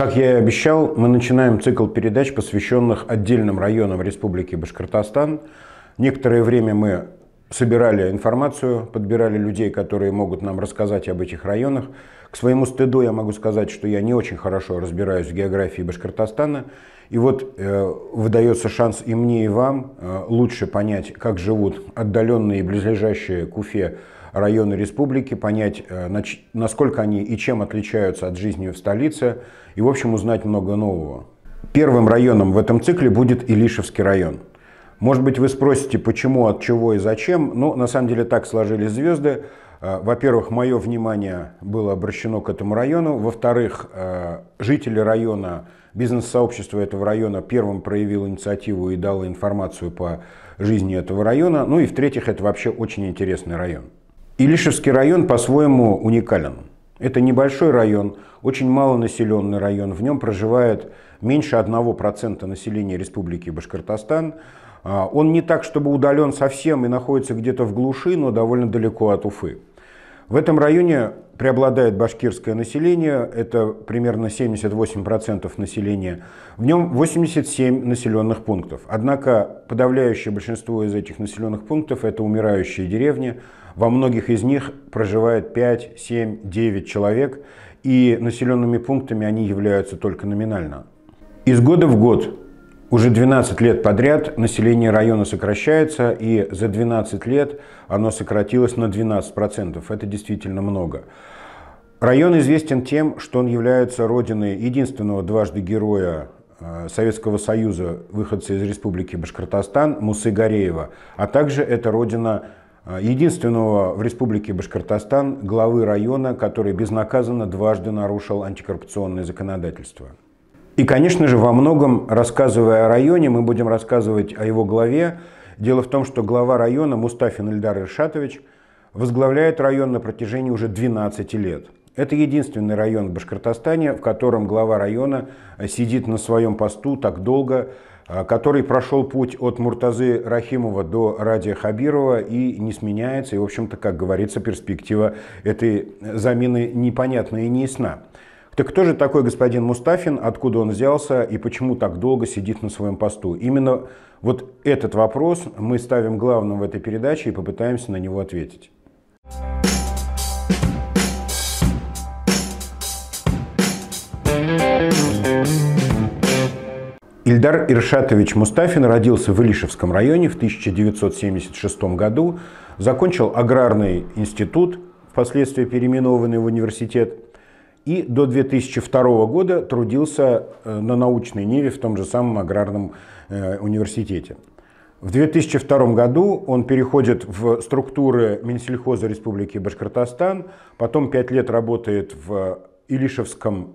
Как я и обещал, мы начинаем цикл передач, посвященных отдельным районам Республики Башкортостан. Некоторое время мы собирали информацию, подбирали людей, которые могут нам рассказать об этих районах. К своему стыду я могу сказать, что я не очень хорошо разбираюсь в географии Башкортостана. И вот э, выдается шанс и мне, и вам э, лучше понять, как живут отдаленные и близлежащие к Уфе районы республики, понять, э, насколько они и чем отличаются от жизни в столице, и, в общем, узнать много нового. Первым районом в этом цикле будет Илишевский район. Может быть, вы спросите, почему, от чего и зачем. Ну, на самом деле, так сложились звезды. Э, во-первых, мое внимание было обращено к этому району. Во-вторых, э, жители района, бизнес-сообщество этого района первым проявило инициативу и дало информацию по жизни этого района. Ну и в-третьих, это вообще очень интересный район. Илишевский район по-своему уникален. Это небольшой район, очень малонаселенный район. В нем проживает меньше 1% населения Республики Башкортостан. А, он не так, чтобы удален совсем и находится где-то в глуши, но довольно далеко от Уфы. В этом районе преобладает башкирское население, это примерно 78% населения. В нем 87 населенных пунктов. Однако подавляющее большинство из этих населенных пунктов это умирающие деревни. Во многих из них проживает 5, 7, 9 человек, и населенными пунктами они являются только номинально. Из года в год уже 12 лет подряд население района сокращается, и за 12 лет оно сократилось на 12%. Это действительно много. Район известен тем, что он является родиной единственного дважды героя э, Советского Союза, выходца из Республики Башкортостан Мусы Гореева, а также это родина э, единственного в Республике Башкортостан главы района, который безнаказанно дважды нарушил антикоррупционное законодательство. И, конечно же, во многом, рассказывая о районе, мы будем рассказывать о его главе. Дело в том, что глава района Мустафин Ильдар Иршатович возглавляет район на протяжении уже 12 лет. Это единственный район в Башкортостане, в котором глава района сидит на своем посту так долго, а, который прошел путь от Муртазы Рахимова до Радия Хабирова и не сменяется. И, в общем-то, как говорится, перспектива этой замены непонятна и неясна. Так кто же такой господин Мустафин, откуда он взялся и почему так долго сидит на своем посту? Именно вот этот вопрос мы ставим главным в этой передаче и попытаемся на него ответить. Ильдар Иршатович Мустафин родился в Илишевском районе в 1976 году, закончил аграрный институт, впоследствии переименованный в университет – и до 2002 года трудился э, на научной ниве в том же самом аграрном э, университете. В 2002 году он переходит в структуры Минсельхоза Республики Башкортостан, потом пять лет работает в Илишевском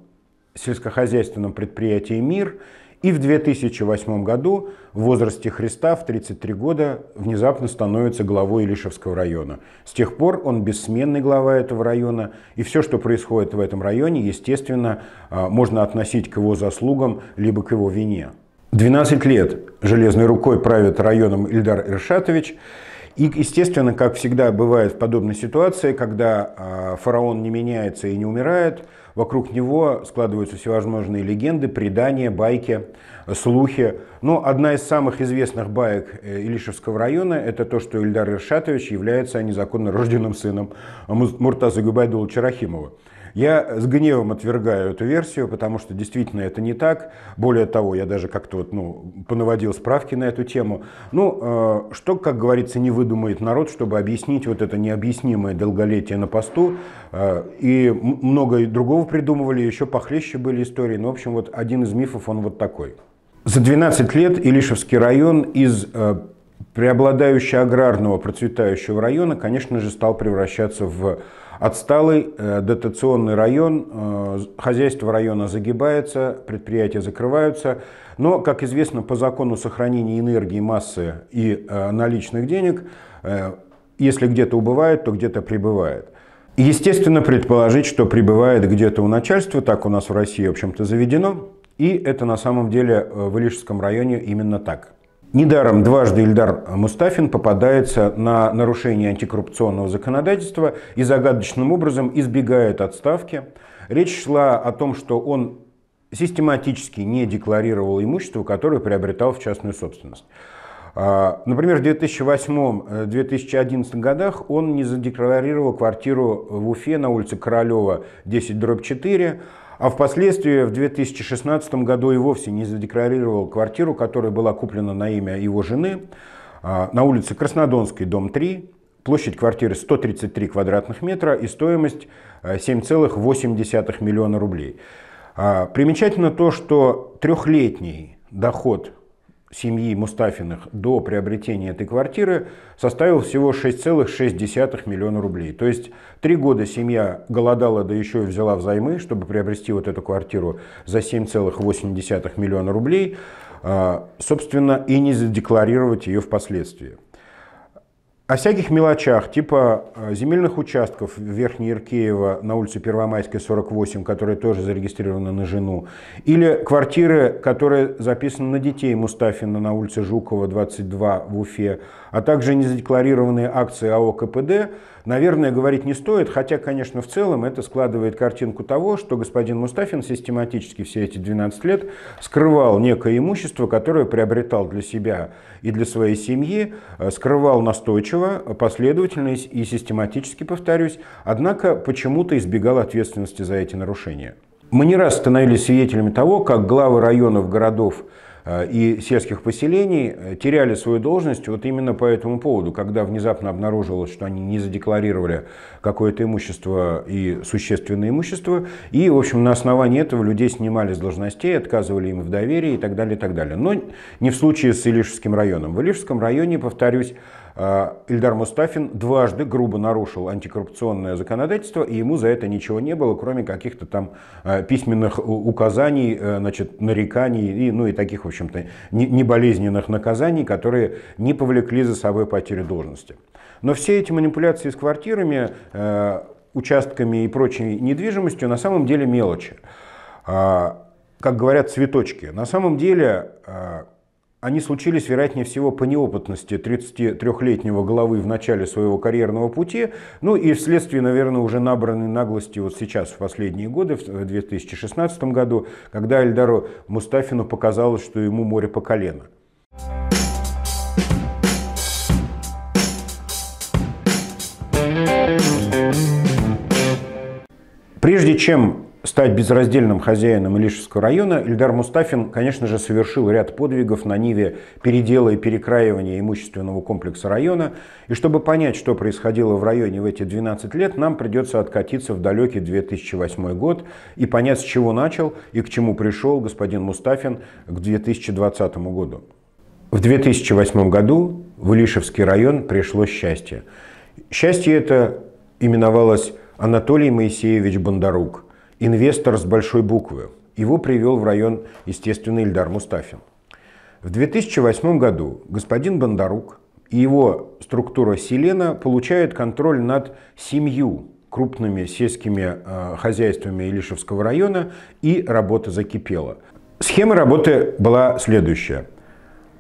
сельскохозяйственном предприятии «Мир», и в 2008 году в возрасте Христа в 33 года внезапно становится главой Илишевского района. С тех пор он бессменный глава этого района, и все, что происходит в этом районе, естественно, а, можно относить к его заслугам, либо к его вине. 12 лет железной рукой правит районом Ильдар Иршатович, и, естественно, как всегда бывает в подобной ситуации, когда а, фараон не меняется и не умирает, Вокруг него складываются всевозможные легенды, предания, байки, слухи. Но одна из самых известных баек э, Илишевского района – это то, что Ильдар Иршатович является незаконно рожденным сыном Муртаза Губайдула Чарахимова. Я с гневом отвергаю эту версию, потому что действительно это не так. Более того, я даже как-то вот, ну, понаводил справки на эту тему. Ну, э, что, как говорится, не выдумает народ, чтобы объяснить вот это необъяснимое долголетие на посту. Э, и многое другого придумывали, еще похлеще были истории. Но, ну, в общем, вот один из мифов, он вот такой. За 12 лет Илишевский район из э, преобладающего аграрного процветающего района, конечно же, стал превращаться в Отсталый э, дотационный район, э, хозяйство района загибается, предприятия закрываются. Но, как известно, по закону сохранения энергии, массы и э, наличных денег, если где-то убывает, то где-то прибывает. Естественно, предположить, что прибывает где-то у начальства, так у нас в России, в общем-то, заведено. И это на самом деле в Илишском районе именно так. Недаром дважды Ильдар Мустафин попадается на нарушение антикоррупционного законодательства и загадочным образом избегает отставки. Речь шла о том, что он систематически не декларировал имущество, которое приобретал в частную собственность. А, например, в 2008-2011 э, годах он не задекларировал квартиру в Уфе на улице Королева 10 дробь 4, а впоследствии в 2016 году и вовсе не задекларировал квартиру, которая была куплена на имя его жены а, на улице Краснодонской, дом 3, площадь квартиры 133 квадратных метра и стоимость 7,8 а, миллиона рублей. А, примечательно то, что трехлетний доход семьи Мустафиных до приобретения этой квартиры составил всего 6,6 миллиона рублей. То есть три года семья голодала, да еще и взяла взаймы, чтобы приобрести вот эту квартиру за 7,8 миллиона рублей, а, собственно, и не задекларировать ее впоследствии о всяких мелочах, типа э, земельных участков Верхней Иркеева на улице Первомайской, 48, которые тоже зарегистрированы на жену, или квартиры, которые записаны на детей Мустафина на улице Жукова, 22 в Уфе, а также незадекларированные акции АО КПД, наверное, говорить не стоит, хотя, конечно, в целом это складывает картинку того, что господин Мустафин систематически все эти 12 лет скрывал некое имущество, которое приобретал для себя и для своей семьи, э, скрывал настойчиво, прочего, последовательно и систематически, повторюсь, однако почему-то избегал ответственности за эти нарушения. Мы не раз становились свидетелями того, как главы районов, городов э, и сельских поселений э, теряли свою должность вот именно по этому поводу, когда внезапно обнаружилось, что они не задекларировали какое-то имущество и существенное имущество, и, в общем, на основании этого людей снимали с должностей, отказывали им в доверии и так далее, и так далее. Но не в случае с Илишевским районом. В Илишевском районе, повторюсь, а, Ильдар Мустафин дважды грубо нарушил антикоррупционное законодательство, и ему за это ничего не было, кроме каких-то там а, письменных указаний, э, значит, нареканий, и, ну и таких, в общем-то, неболезненных наказаний, которые не повлекли за собой потерю должности. Но все эти манипуляции с квартирами, э, участками и прочей недвижимостью на самом деле мелочи. А, как говорят, цветочки. На самом деле они случились, вероятнее всего, по неопытности 33-летнего главы в начале своего карьерного пути, ну и вследствие, наверное, уже набранной наглости вот сейчас, в последние годы, в 2016 году, когда Эльдару Мустафину показалось, что ему море по колено. Прежде чем стать безраздельным хозяином Илишевского района, Ильдар Мустафин, конечно же, совершил ряд подвигов на ниве передела и перекраивания имущественного комплекса района. И чтобы понять, что происходило в районе в эти 12 лет, нам придется откатиться в далекий 2008 год и понять, с чего начал и к чему пришел господин Мустафин к 2020 году. В 2008 году в Илишевский район пришло счастье. Счастье это именовалось Анатолий Моисеевич Бондарук – инвестор с большой буквы. Его привел в район, естественный Ильдар Мустафин. В 2008 году господин Бондарук и его структура Селена получают контроль над семью крупными сельскими э, хозяйствами Илишевского района, и работа закипела. Схема работы была следующая.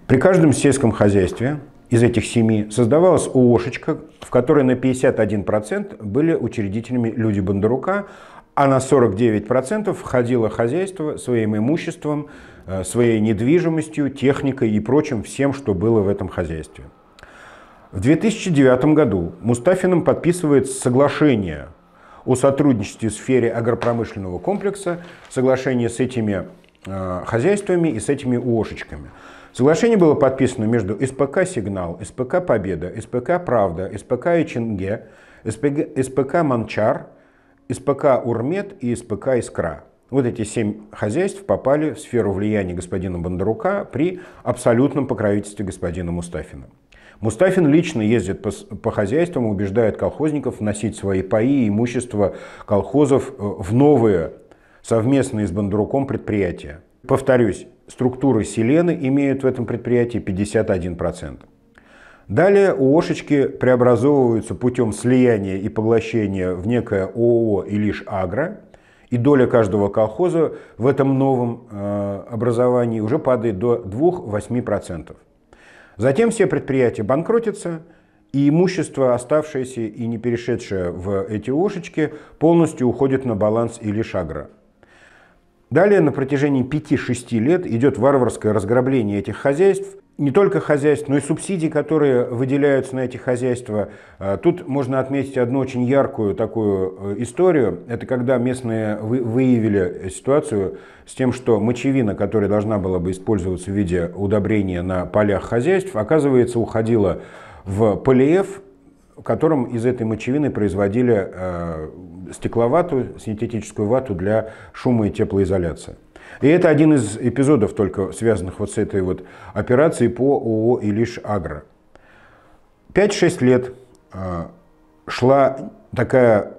При каждом сельском хозяйстве из этих семи создавалась ООшечка, в которой на 51% были учредителями люди Бондарука, а на 49% входило хозяйство своим имуществом, э, своей недвижимостью, техникой и прочим всем, что было в этом хозяйстве. В 2009 году Мустафином подписывает соглашение о сотрудничестве в сфере агропромышленного комплекса, соглашение с этими э, хозяйствами и с этими УОшечками. Соглашение было подписано между СПК «Сигнал», СПК «Победа», СПК «Правда», СПК «Эчинге», СПК «Манчар», СПК «Урмет» и СПК «Искра». Вот эти семь хозяйств попали в сферу влияния господина Бондарука при абсолютном покровительстве господина Мустафина. Мустафин лично ездит по, по хозяйствам, убеждает колхозников вносить свои паи и имущество колхозов э, в новые совместные с Бондаруком предприятия. Повторюсь, структуры Селены имеют в этом предприятии 51%. Далее ООшечки преобразовываются путем слияния и поглощения в некое ООО и лишь агро, и доля каждого колхоза в этом новом э, образовании уже падает до 2-8%. Затем все предприятия банкротятся, и имущество, оставшееся и не перешедшее в эти ошечки, полностью уходит на баланс или шагра. Далее на протяжении 5-6 лет идет варварское разграбление этих хозяйств, не только хозяйств, но и субсидий, которые выделяются на эти хозяйства. А, тут можно отметить одну очень яркую такую э, историю. Это когда местные выявили ситуацию с тем, что мочевина, которая должна была бы использоваться в виде удобрения на полях хозяйств, оказывается, уходила в полиев, в котором из этой мочевины производили э, стекловату, синтетическую вату для шума и теплоизоляции. И это один из эпизодов только связанных вот с этой вот операцией по ООО «Илиш Агро». 5-6 лет а, шла такая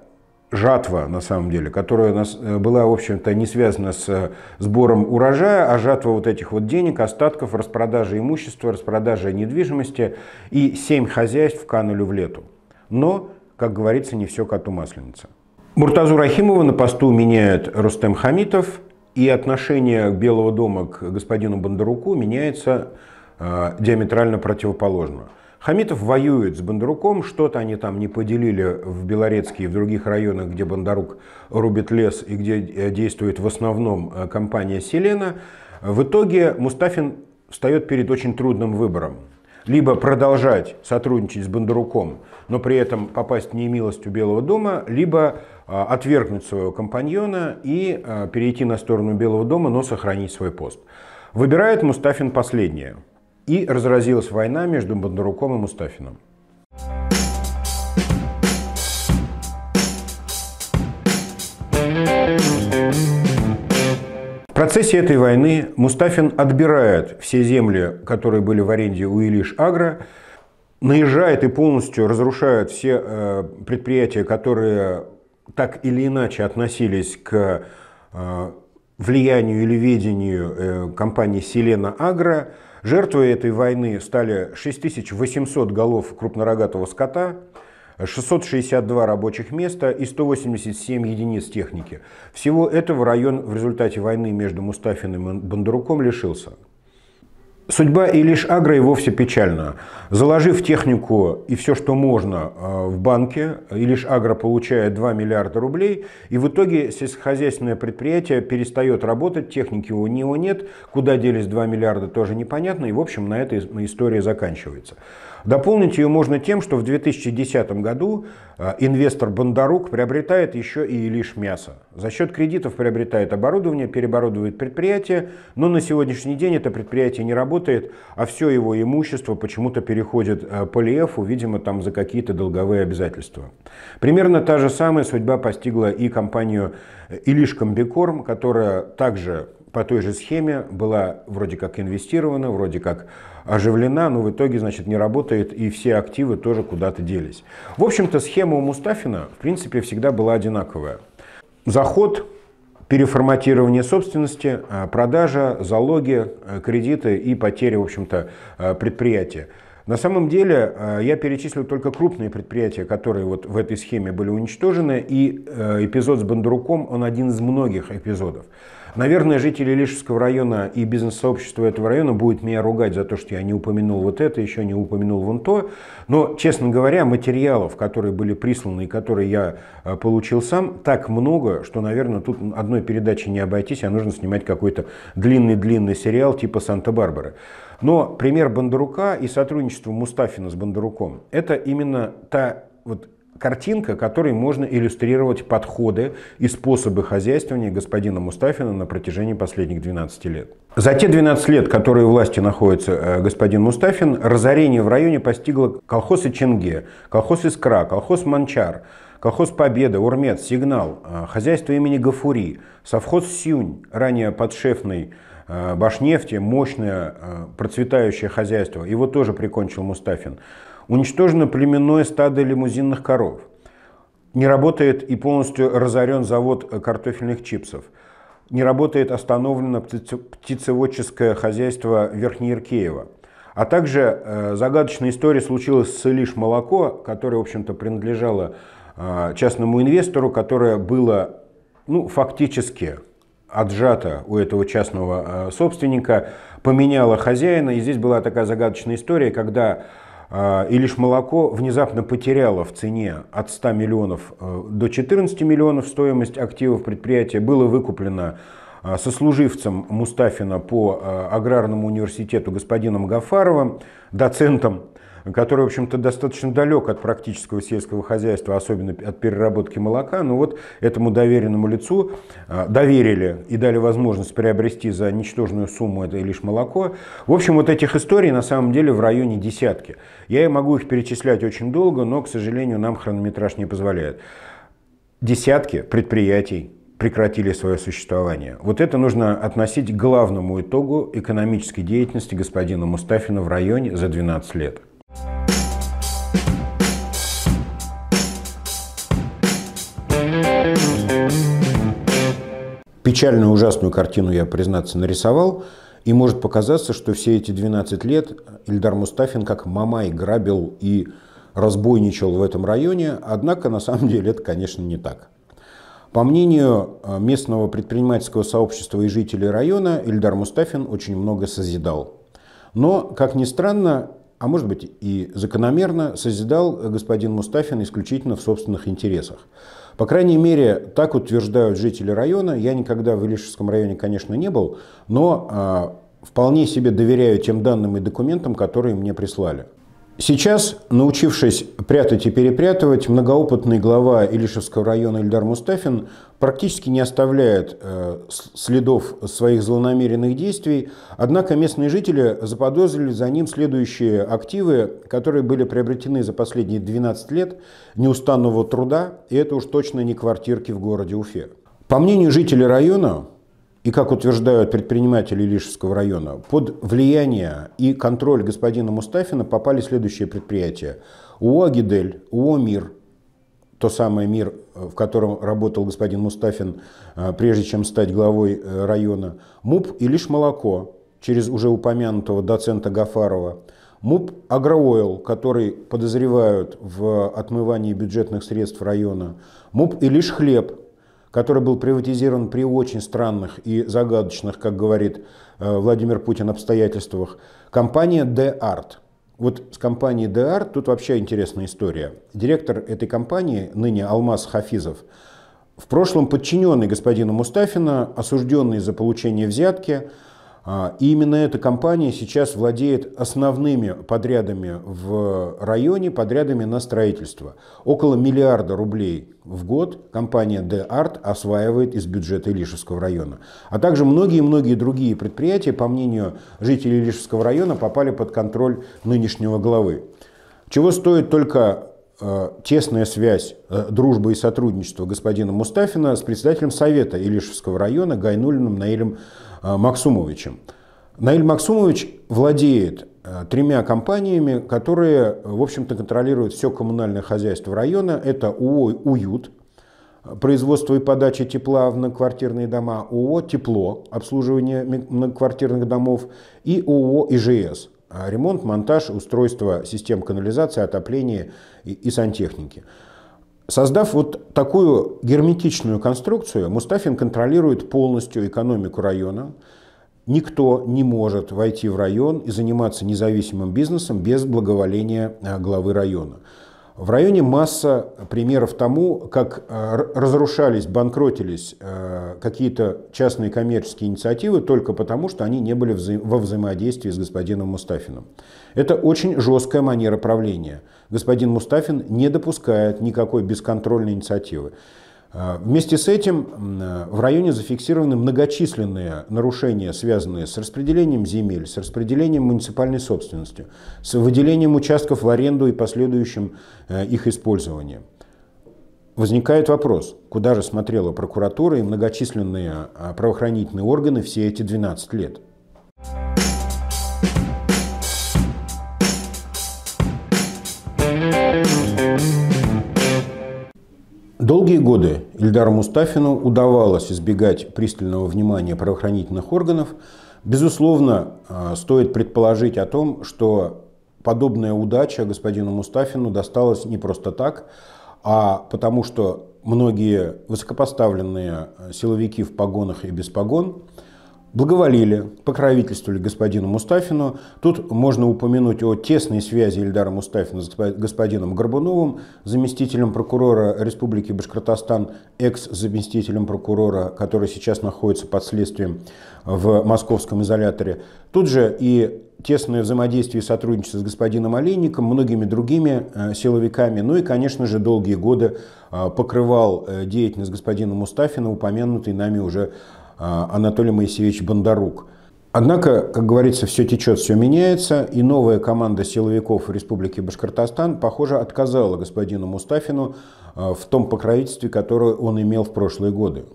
жатва, на самом деле, которая нас, э, была, в общем-то, не связана с э, сбором урожая, а жатва вот этих вот денег, остатков, распродажи имущества, распродажи недвижимости. И семь хозяйств канули в лету. Но, как говорится, не все коту масленица. Муртазу Рахимова на посту меняет Рустем Хамитов – и отношение Белого дома к господину Бондаруку меняется э, диаметрально противоположно. Хамитов воюет с Бондаруком, что-то они там не поделили в Белорецке и в других районах, где Бондарук рубит лес и где э, действует в основном э, компания «Селена». В итоге Мустафин встает перед очень трудным выбором. Либо продолжать сотрудничать с Бондаруком, но при этом попасть в немилость у Белого дома, либо а, отвергнуть своего компаньона и а, перейти на сторону Белого дома, но сохранить свой пост. Выбирает Мустафин последнее. И разразилась война между Бондаруком и Мустафином. В процессе этой войны Мустафин отбирает все земли, которые были в аренде у Илиш Агра, наезжает и полностью разрушает все э, предприятия, которые так или иначе относились к э, влиянию или ведению э, компании «Селена Агро», Жертвой этой войны стали 6800 голов крупнорогатого скота, 662 рабочих места и 187 единиц техники. Всего этого район в результате войны между Мустафиным и Бондаруком лишился. Судьба и лишь агро и вовсе печальна. Заложив технику и все, что можно э, в банке, и лишь агро получает 2 миллиарда рублей, и в итоге сельскохозяйственное предприятие перестает работать, техники у него нет, куда делись 2 миллиарда тоже непонятно, и в общем на этой история заканчивается. Дополнить ее можно тем, что в 2010 году э, инвестор Бондарук приобретает еще и лишь мясо. За счет кредитов приобретает оборудование, переборудует предприятие, но на сегодняшний день это предприятие не работает, а все его имущество почему-то переходит э, по Лиэфу, видимо, там за какие-то долговые обязательства. Примерно та же самая судьба постигла и компанию э, Илиш Комбикорм, которая также по той же схеме была вроде как инвестирована, вроде как оживлена, но в итоге, значит, не работает, и все активы тоже куда-то делись. В общем-то, схема у Мустафина, в принципе, всегда была одинаковая. Заход, переформатирование собственности, а, продажа, залоги, а, кредиты и потеря, в общем-то, а, предприятия. На самом деле я перечислил только крупные предприятия, которые вот в этой схеме были уничтожены, и э, эпизод с Бондаруком, он один из многих эпизодов. Наверное, жители Лишевского района и бизнес-сообщество этого района будут меня ругать за то, что я не упомянул вот это, еще не упомянул вон то. Но, честно говоря, материалов, которые были присланы и которые я э, получил сам, так много, что, наверное, тут одной передачи не обойтись, а нужно снимать какой-то длинный-длинный сериал типа «Санта-Барбары». Но пример Бондарука и сотрудничество Мустафина с Бондаруком – это именно та вот картинка, которой можно иллюстрировать подходы и способы хозяйствования господина Мустафина на протяжении последних 12 лет. За те 12 лет, которые у власти находится э, господин Мустафин, разорение в районе постигло колхоз Ченге, колхоз Искра, колхоз Манчар, колхоз Победа, Урмет, Сигнал, э, хозяйство имени Гафури, совхоз Сюнь, ранее подшефный э, Башнефти, мощное процветающее хозяйство, его тоже прикончил Мустафин. Уничтожено племенное стадо лимузинных коров. Не работает и полностью разорен завод картофельных чипсов. Не работает остановлено птицеводческое хозяйство Верхнееркеева. А также э, загадочная история случилась с Илиш молоко, которое, в общем-то, принадлежало э, частному инвестору, которое было ну, фактически отжато у этого частного э, собственника, поменяло хозяина. И здесь была такая загадочная история, когда а, и лишь молоко внезапно потеряло в цене от 100 миллионов э, до 14 миллионов стоимость активов предприятия, было выкуплено а, сослуживцем Мустафина по а, Аграрному университету господином Гафаровым, доцентом который, в общем-то, достаточно далек от практического сельского хозяйства, особенно от переработки молока, но вот этому доверенному лицу а, доверили и дали возможность приобрести за ничтожную сумму, это лишь молоко. В общем, вот этих историй на самом деле в районе десятки. Я могу их перечислять очень долго, но, к сожалению, нам хронометраж не позволяет. Десятки предприятий, прекратили свое существование. Вот это нужно относить к главному итогу экономической деятельности господина Мустафина в районе за 12 лет. Печальную, ужасную картину я, признаться, нарисовал. И может показаться, что все эти 12 лет Ильдар Мустафин как мамай грабил и разбойничал в этом районе, однако на самом деле это, конечно, не так. По мнению э, местного предпринимательского сообщества и жителей района, Ильдар Мустафин очень много созидал. Но, как ни странно, а может быть и закономерно, созидал э, господин Мустафин исключительно в собственных интересах. По крайней мере, так утверждают жители района. Я никогда в Илишевском районе, конечно, не был, но а, вполне себе доверяю тем данным и документам, которые мне прислали. Сейчас, научившись прятать и перепрятывать, многоопытный глава Илишевского района Ильдар Мустафин практически не оставляет э, следов своих злонамеренных действий, однако местные жители заподозрили за ним следующие активы, которые были приобретены за последние 12 лет неустанного труда, и это уж точно не квартирки в городе Уфе. По мнению жителей района, и, как утверждают предприниматели Илишевского района, под влияние и контроль господина Мустафина попали следующие предприятия. УО «Агидель», УО «Мир», то самое «Мир», в котором работал господин Мустафин, э, прежде чем стать главой э, района, МУП и лишь молоко через уже упомянутого доцента Гафарова, МУП «Агроойл», который подозревают в отмывании бюджетных средств района, МУП и лишь хлеб», который был приватизирован при очень странных и загадочных, как говорит э, Владимир Путин, обстоятельствах, компания D-Art. Вот с компанией D-Art тут вообще интересная история. Директор этой компании, ныне Алмаз Хафизов, в прошлом подчиненный господину Мустафина, осужденный за получение взятки, а, и именно эта компания сейчас владеет основными подрядами в районе, подрядами на строительство. Около миллиарда рублей в год компания D-Art осваивает из бюджета Илишевского района. А также многие-многие другие предприятия, по мнению жителей Илишевского района, попали под контроль нынешнего главы. Чего стоит только э, тесная связь, э, дружба и сотрудничество господина Мустафина с председателем Совета Илишевского района Гайнулиным Наилем Э, Максумовичем. Наиль Максумович владеет э, тремя компаниями, которые, э, в общем-то, контролируют все коммунальное хозяйство района. Это ООО «Уют», производство и подача тепла в многоквартирные дома, ООО «Тепло», обслуживание многоквартирных домов и ООО «ИЖС», ремонт, монтаж, устройство систем канализации, отопления и, и сантехники. Создав вот такую герметичную конструкцию, Мустафин контролирует полностью экономику района. Никто не может войти в район и заниматься независимым бизнесом без благоволения э, главы района. В районе масса примеров тому, как э, разрушались, банкротились э, какие-то частные коммерческие инициативы только потому, что они не были во взаимодействии с господином Мустафиным. Это очень жесткая манера правления. Господин Мустафин не допускает никакой бесконтрольной инициативы. А, вместе с этим э, в районе зафиксированы многочисленные нарушения, связанные с распределением земель, с распределением муниципальной собственности, с выделением участков в аренду и последующим э, их использованием. Возникает вопрос, куда же смотрела прокуратура и многочисленные а, правоохранительные органы все эти 12 лет? Долгие годы Ильдару Мустафину удавалось избегать пристального внимания правоохранительных органов. Безусловно, э, стоит предположить о том, что подобная удача господину Мустафину досталась не просто так, а потому что многие высокопоставленные э, силовики в погонах и без погон – благоволили, покровительствовали господину Мустафину. Тут можно упомянуть о тесной связи Ильдара Мустафина с господином Горбуновым, заместителем прокурора Республики Башкортостан, экс-заместителем прокурора, который сейчас находится под следствием в московском изоляторе. Тут же и тесное взаимодействие и сотрудничество с господином Олейником, многими другими э, силовиками, ну и, конечно же, долгие годы э, покрывал э, деятельность господина Мустафина, упомянутый нами уже а, Анатолий Моисеевич Бондарук. Однако, как говорится, все течет, все меняется, и новая команда силовиков Республики Башкортостан, похоже, отказала господину Мустафину а, в том покровительстве, которое он имел в прошлые годы.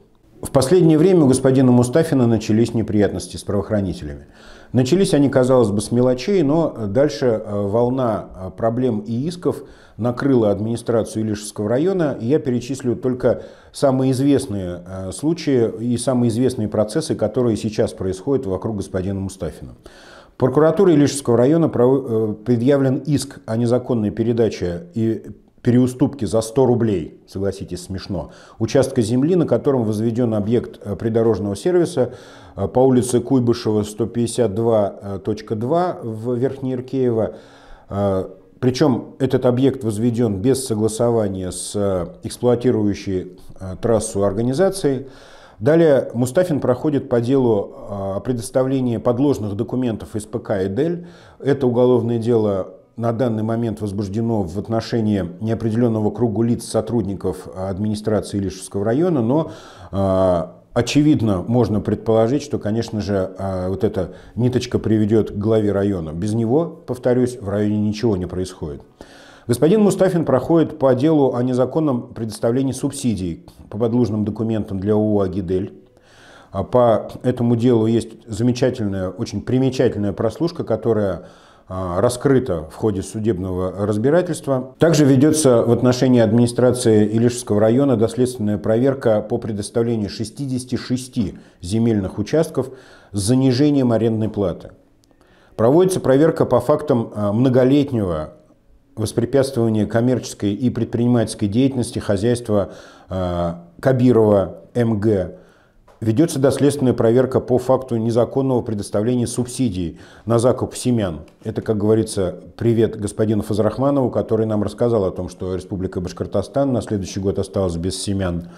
В последнее время у господина Мустафина начались неприятности с правоохранителями. Начались они, казалось бы, с мелочей, но дальше э, волна э, проблем и исков накрыла администрацию Илишевского района. И я перечислю только самые известные э, случаи и самые известные процессы, которые сейчас происходят вокруг господина Мустафина. Прокуратуре Илишевского района предъявлен иск о незаконной передаче и переуступки за 100 рублей, согласитесь, смешно, участка земли, на котором возведен объект э, придорожного сервиса э, по улице Куйбышева 152.2 э, в Верхней Иркеево. Причем этот объект возведен без согласования с эксплуатирующей трассу организацией. Далее Мустафин проходит по делу о предоставлении подложных документов из ПК «Эдель». Это уголовное дело на данный момент возбуждено в отношении неопределенного круга лиц сотрудников администрации Лишевского района, но а, очевидно можно предположить, что, конечно же, а, вот эта ниточка приведет к главе района. Без него, повторюсь, в районе ничего не происходит. Господин Мустафин проходит по делу о незаконном предоставлении субсидий по подлужным документам для ООО «Агидель». А по этому делу есть замечательная, очень примечательная прослушка, которая а, раскрыто в ходе судебного разбирательства. Также ведется в отношении администрации Илишевского района доследственная проверка по предоставлению 66 земельных участков с занижением арендной платы. Проводится проверка по фактам а, многолетнего воспрепятствования коммерческой и предпринимательской деятельности хозяйства а, Кабирова МГ Ведется доследственная проверка по факту незаконного предоставления субсидий на закуп семян. Это, как говорится, привет господину Фазрахманову, который нам рассказал о том, что Республика Башкортостан на следующий год осталась без семян.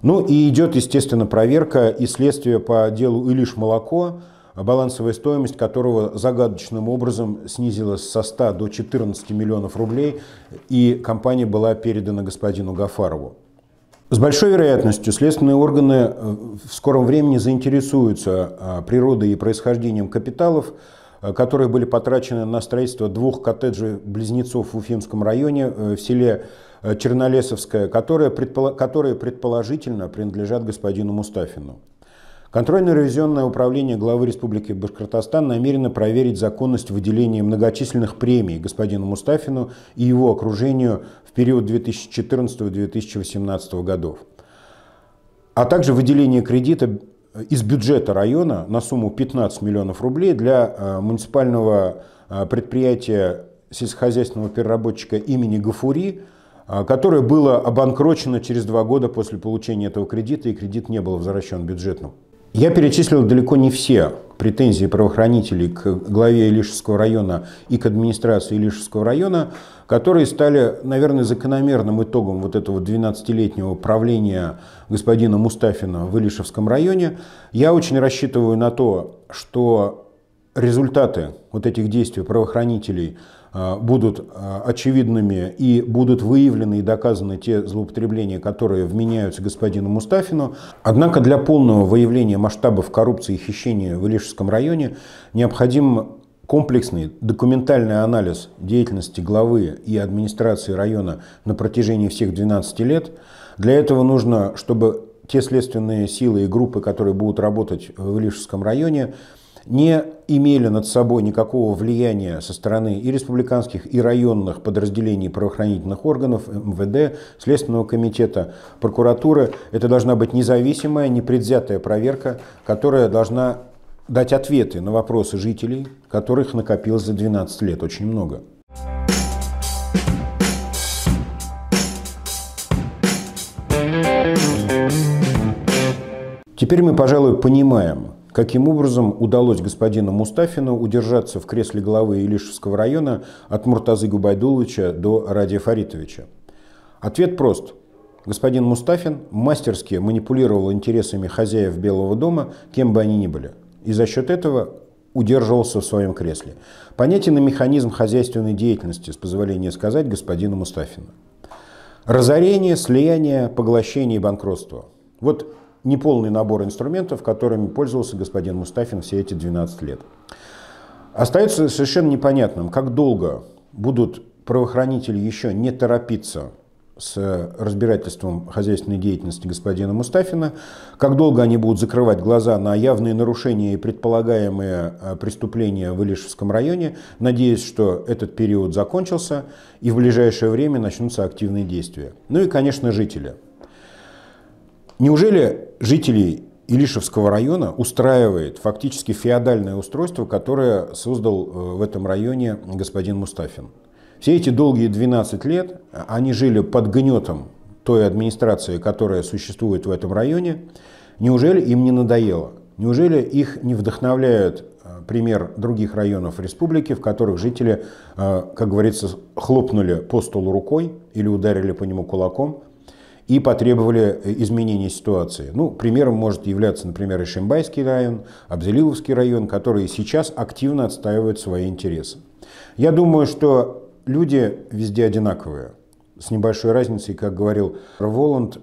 Ну и идет, естественно, проверка и следствие по делу «Илиш молоко», балансовая стоимость которого загадочным образом снизилась со 100 до 14 миллионов рублей, и компания была передана господину Гафарову. С большой вероятностью следственные органы э, в скором времени заинтересуются э, природой и происхождением капиталов, э, которые были потрачены на строительство двух коттеджей-близнецов в Уфимском районе в селе Чернолесовское, которые, предположительно принадлежат господину Мустафину. Контрольно-ревизионное управление главы Республики Башкортостан намерено проверить законность выделения многочисленных премий господину Мустафину и его окружению в период 2014-2018 годов, а также выделение кредита из бюджета района на сумму 15 миллионов рублей для э, муниципального э, предприятия сельскохозяйственного переработчика имени Гафури, э, которое было обанкрочено через два года после получения этого кредита, и кредит не был возвращен бюджетным. Я перечислил далеко не все претензии правоохранителей к главе Илишевского района и к администрации Илишевского района, которые стали, наверное, закономерным итогом вот этого 12-летнего правления господина Мустафина в Илишевском районе. Я очень рассчитываю на то, что результаты вот этих действий правоохранителей – Э, будут э, очевидными и будут выявлены и доказаны те злоупотребления, которые вменяются господину Мустафину. Однако для полного выявления масштабов коррупции и хищения в Илишевском районе необходим комплексный документальный анализ деятельности главы и администрации района на протяжении всех 12 лет. Для этого нужно, чтобы те следственные силы и группы, которые будут работать в Илишевском районе, не имели над собой никакого влияния со стороны и республиканских, и районных подразделений правоохранительных органов, МВД, Следственного комитета, прокуратуры. Это должна быть независимая, непредвзятая проверка, которая должна дать ответы на вопросы жителей, которых накопилось за 12 лет очень много. Теперь мы, пожалуй, понимаем, каким образом удалось господину Мустафину удержаться в кресле главы Илишевского района от Муртазы Губайдуловича до Радия Фаритовича. Ответ прост. Господин Мустафин мастерски манипулировал интересами хозяев Белого дома, кем бы они ни были, и за счет этого удерживался в своем кресле. Понятен и механизм хозяйственной деятельности, с позволения сказать, господину Мустафину: Разорение, слияние, поглощение и банкротство. Вот неполный набор инструментов, которыми пользовался господин Мустафин все эти 12 лет. Остается совершенно непонятным, как долго будут правоохранители еще не торопиться с разбирательством хозяйственной деятельности господина Мустафина, как долго они будут закрывать глаза на явные нарушения и предполагаемые э, преступления в Илишевском районе, надеясь, что этот период закончился и в ближайшее время начнутся активные действия. Ну и, конечно, жители – Неужели жителей Илишевского района устраивает фактически феодальное устройство, которое создал э, в этом районе господин Мустафин? Все эти долгие 12 лет э, они жили под гнетом той администрации, которая существует в этом районе. Неужели им не надоело? Неужели их не вдохновляют э, пример других районов республики, в которых жители, как говорится, хлопнули по столу рукой или ударили по нему кулаком, и потребовали э, изменения ситуации. Ну, примером может являться, например, Ишимбайский район, Абзелиловский район, которые сейчас активно отстаивают свои интересы. Я думаю, что люди везде одинаковые, с небольшой разницей, как говорил Роланд,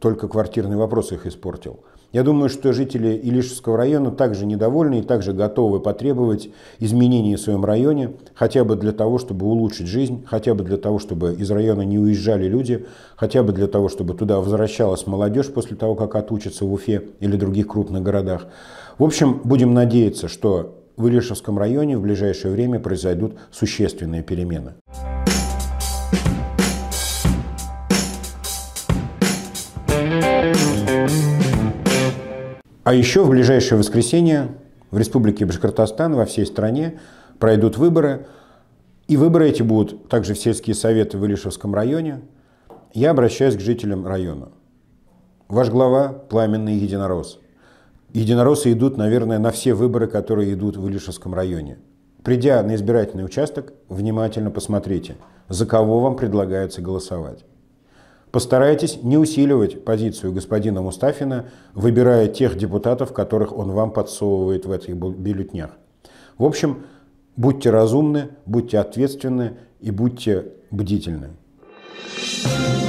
только квартирный вопрос их испортил. Я думаю, что жители Илишевского района также недовольны и также готовы потребовать изменений в своем районе, хотя бы для того, чтобы улучшить жизнь, хотя бы для того, чтобы из района не уезжали люди, хотя бы для того, чтобы туда возвращалась молодежь после того, как отучится в Уфе или других крупных городах. В общем, будем надеяться, что в Илишевском районе в ближайшее время произойдут существенные перемены. А еще в ближайшее воскресенье в Республике Башкортостан, во всей стране пройдут выборы. И выборы эти будут также в сельские советы в Илишевском районе. Я обращаюсь к жителям района. Ваш глава – пламенный единорос. Единоросы идут, наверное, на все выборы, которые идут в Илишевском районе. Придя на избирательный участок, внимательно посмотрите, за кого вам предлагается голосовать. Постарайтесь не усиливать позицию господина Мустафина, выбирая тех депутатов, которых он вам подсовывает в этих бюллетнях. В общем, будьте разумны, будьте ответственны и будьте бдительны. Thank you